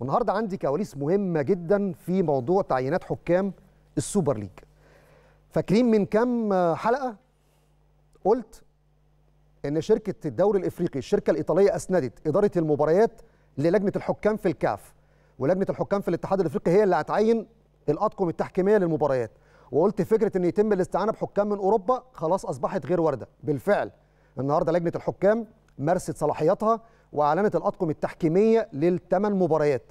والنهارده عندي كواليس مهمه جدا في موضوع تعيينات حكام السوبر ليج فاكرين من كام حلقه قلت ان شركه الدوري الافريقي الشركه الايطاليه اسندت اداره المباريات للجنه الحكام في الكاف ولجنه الحكام في الاتحاد الافريقي هي اللي هتعين الاطقم التحكيميه للمباريات وقلت فكره ان يتم الاستعانه بحكام من اوروبا خلاص اصبحت غير وارده بالفعل النهارده لجنه الحكام مارست صلاحياتها واعلنت الاطقم التحكيميه للثمان مباريات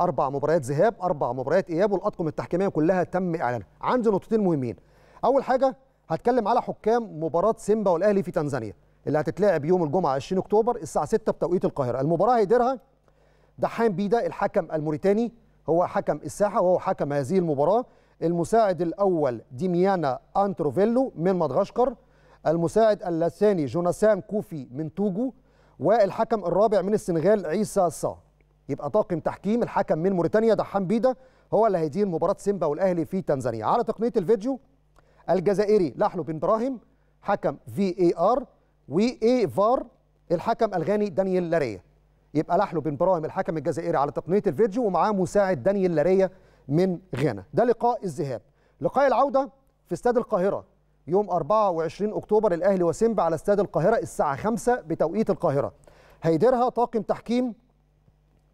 اربع مباريات ذهاب اربع مباريات اياب والاطقم التحكيميه كلها تم اعلانها عندي نقطتين مهمين اول حاجه هتكلم على حكام مباراه سيمبا والاهلي في تنزانيا اللي هتتلعب يوم الجمعه 20 اكتوبر الساعه 6 بتوقيت القاهره المباراه هيديرها دحام بيدا الحكم الموريتاني هو حكم الساحه وهو حكم هذه المباراه المساعد الاول ديميانا انتروفيلو من مدغشقر المساعد اللساني جوناثان كوفي من توجو والحكم الرابع من السنغال عيسى صا يبقى طاقم تحكيم الحكم من موريتانيا دحام بيدا هو اللي هيدير مباراة سيمبا والأهلي في تنزانيا على تقنية الفيديو الجزائري لحلو بن ابراهيم حكم في اي ار واي فار الحكم الغاني دانيال لاريه يبقى لحلو بن ابراهيم الحكم الجزائري على تقنية الفيديو ومعاه مساعد دانيال لاريه من غانا ده لقاء الذهاب لقاء العودة في استاد القاهرة يوم 24 اكتوبر الاهلي وسيمبا على استاد القاهره الساعه 5 بتوقيت القاهره هيديرها طاقم تحكيم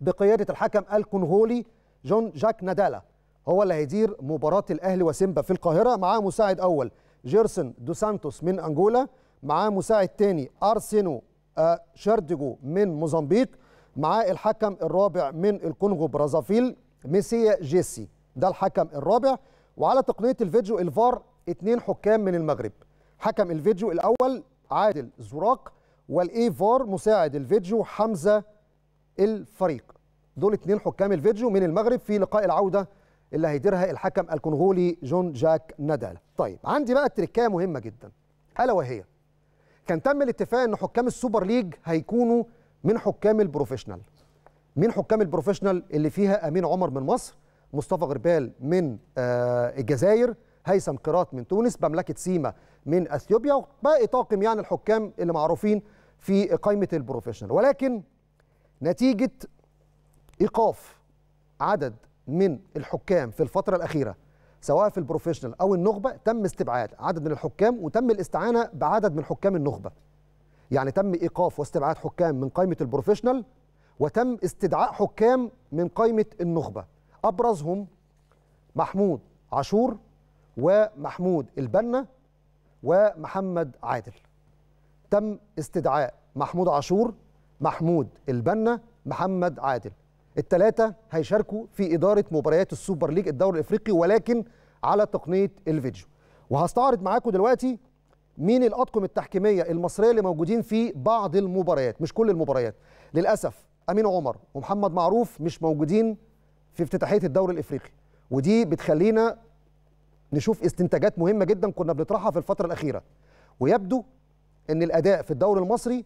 بقياده الحكم الكونغولي جون جاك نادالا هو اللي هيدير مباراه الاهلي وسيمبا في القاهره معاه مساعد اول جيرسون دو سانتوس من انجولا معاه مساعد تاني ارسينو آه، شاردجو من موزمبيق معاه الحكم الرابع من الكونغو برازافيل ميسيا جيسي ده الحكم الرابع وعلى تقنيه الفيديو الفار اثنين حكام من المغرب حكم الفيديو الاول عادل زراق والاي فار مساعد الفيديو حمزه الفريق دول اثنين حكام الفيديو من المغرب في لقاء العوده اللي هيديرها الحكم الكونغولي جون جاك نادال طيب عندي بقى تركايه مهمه جدا الا وهي كان تم الاتفاق ان حكام السوبر ليج هيكونوا من حكام البروفيشنال من حكام البروفيشنال اللي فيها امين عمر من مصر مصطفى غربال من آه الجزائر هيثم قراط من تونس مملكه سيما من اثيوبيا وباقي طاقم يعني الحكام اللي معروفين في قائمه البروفيشنال ولكن نتيجه ايقاف عدد من الحكام في الفتره الاخيره سواء في البروفيشنال او النخبه تم استبعاد عدد من الحكام وتم الاستعانه بعدد من حكام النخبه يعني تم ايقاف واستبعاد حكام من قائمه البروفيشنال وتم استدعاء حكام من قائمه النخبه ابرزهم محمود عاشور ومحمود البنا ومحمد عادل تم استدعاء محمود عاشور محمود البنا محمد عادل الثلاثة هيشاركوا في إدارة مباريات السوبر ليج الدوري الإفريقي ولكن على تقنية الفيديو وهستعرض معاكم دلوقتي مين الأطقم التحكيمية المصرية اللي موجودين في بعض المباريات مش كل المباريات للأسف أمين عمر ومحمد معروف مش موجودين في افتتاحية الدوري الإفريقي ودي بتخلينا نشوف استنتاجات مهمه جدا كنا بنطرحها في الفتره الاخيره ويبدو ان الاداء في الدوري المصري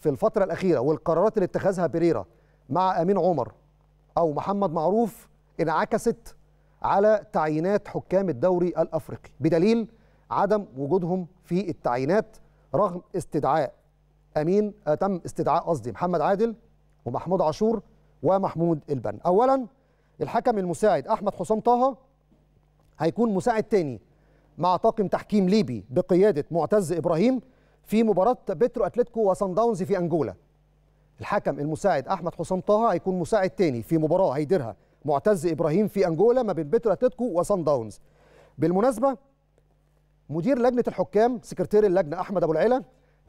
في الفتره الاخيره والقرارات اللي اتخذها بيريرا مع امين عمر او محمد معروف انعكست على تعيينات حكام الدوري الافريقي بدليل عدم وجودهم في التعيينات رغم استدعاء امين آه، تم استدعاء قصدي محمد عادل ومحمود عاشور ومحمود البن اولا الحكم المساعد احمد حسام طه هيكون مساعد تاني مع طاقم تحكيم ليبي بقيادة معتز إبراهيم في مباراة بترو أتلتيكو وسان داونز في أنجولا الحكم المساعد أحمد حسام طه هيكون مساعد تاني في مباراة هيديرها معتز إبراهيم في أنجولا ما بين بترو أتلتيكو وسان داونز بالمناسبة مدير لجنة الحكام سكرتير اللجنة أحمد أبو العلا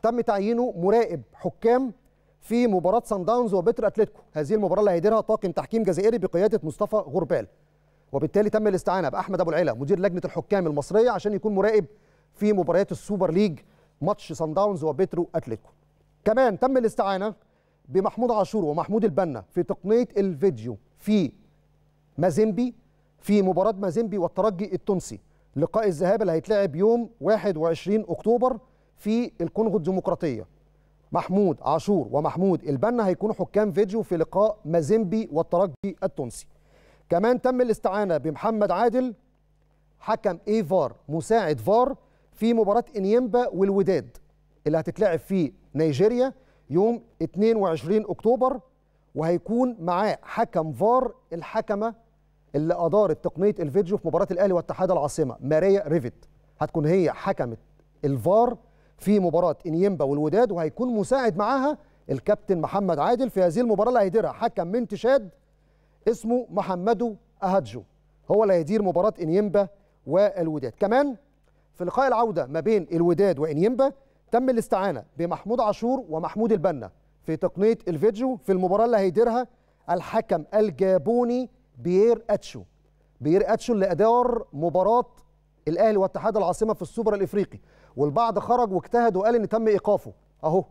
تم تعيينه مراقب حكام في مباراة سان داونز وبترو أتلتيكو هذه المباراة اللي هيديرها طاقم تحكيم جزائري بقيادة مصطفى غربال وبالتالي تم الاستعانه باحمد ابو العلا مدير لجنه الحكام المصريه عشان يكون مراقب في مباريات السوبر ليج ماتش سان داونز وبيترو اتلتيكو كمان تم الاستعانه بمحمود عاشور ومحمود البنا في تقنيه الفيديو في مازيمبي في مباراه مازيمبي والترجي التونسي لقاء الذهاب اللي هيتلعب يوم 21 اكتوبر في الكونغو الديمقراطيه محمود عاشور ومحمود البنا هيكونوا حكام فيديو في لقاء مازيمبي والترجي التونسي كمان تم الاستعانة بمحمد عادل حكم اي فار مساعد فار في مباراة انيمبا والوداد اللي هتتلعب في نيجيريا يوم 22 اكتوبر وهيكون معاه حكم فار الحكمه اللي ادارت تقنيه الفيديو في مباراه الاهلي واتحاد العاصمه ماريا ريفيت هتكون هي حكمه الفار في مباراه انيمبا والوداد وهيكون مساعد معاها الكابتن محمد عادل في هذه المباراه اللي هيديرها حكم من تشاد اسمه محمدو أهادجو هو اللي هيدير مباراة إنيمبا والوداد كمان في لقاء العودة ما بين الوداد وإنيمبا تم الاستعانة بمحمود عاشور ومحمود البنا في تقنية الفيديو في المباراة اللي هيديرها الحكم الجابوني بيير أتشو بيير أتشو اللي أدار مباراة الأهلي واتحاد العاصمة في السوبر الإفريقي والبعض خرج واجتهد وقال إن تم إيقافه أهو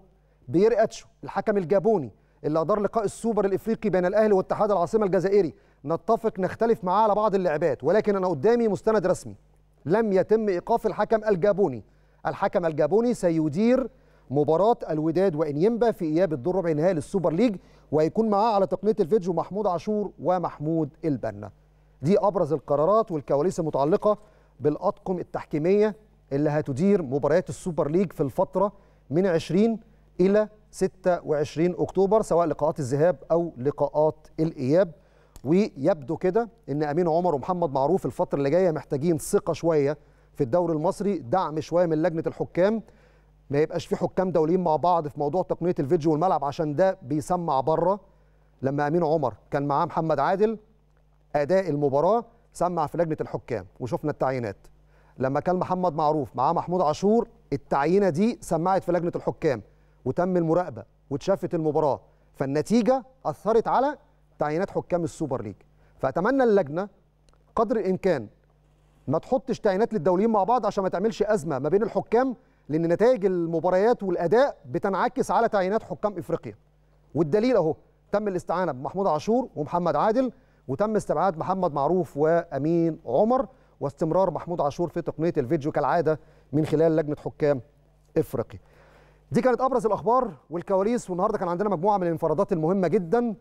بيير أتشو الحكم الجابوني اللي أدار لقاء السوبر الإفريقي بين الأهلي واتحاد العاصمة الجزائري نتفق نختلف معاه على بعض اللعبات ولكن أنا قدامي مستند رسمي لم يتم إيقاف الحكم الجابوني الحكم الجابوني سيدير مباراة الوداد وإنيمبا في إياب الدور ربع نهائي للسوبر ليج وهيكون معاه على تقنية الفيديو محمود عاشور ومحمود البنا دي أبرز القرارات والكواليس المتعلقة بالأطقم التحكيمية اللي هتدير مباريات السوبر ليج في الفترة من 20 إلى 26 أكتوبر سواء لقاءات الذهاب أو لقاءات الإياب ويبدو كده ان امين عمر ومحمد معروف الفتره اللي جايه محتاجين ثقه شويه في الدوري المصري دعم شويه من لجنه الحكام ما يبقاش في حكام دوليين مع بعض في موضوع تقنيه الفيديو والملعب عشان ده بيسمع بره لما امين عمر كان معاه محمد عادل اداء المباراه سمع في لجنه الحكام وشفنا التعيينات لما كان محمد معروف معاه محمود عاشور التعيينه دي سمعت في لجنه الحكام وتم المراقبه واتشافت المباراه فالنتيجه اثرت على تعيينات حكام السوبر ليج فاتمنى اللجنه قدر الامكان ما تحطش تعيينات للدوليين مع بعض عشان ما تعملش ازمه ما بين الحكام لان نتائج المباريات والاداء بتنعكس على تعيينات حكام افريقيا والدليل اهو تم الاستعانه بمحمود عاشور ومحمد عادل وتم استبعاد محمد معروف وامين عمر واستمرار محمود عاشور في تقنيه الفيديو كالعاده من خلال لجنه حكام افريقيا دي كانت ابرز الاخبار والكواليس والنهارده كان عندنا مجموعه من الانفرادات المهمه جدا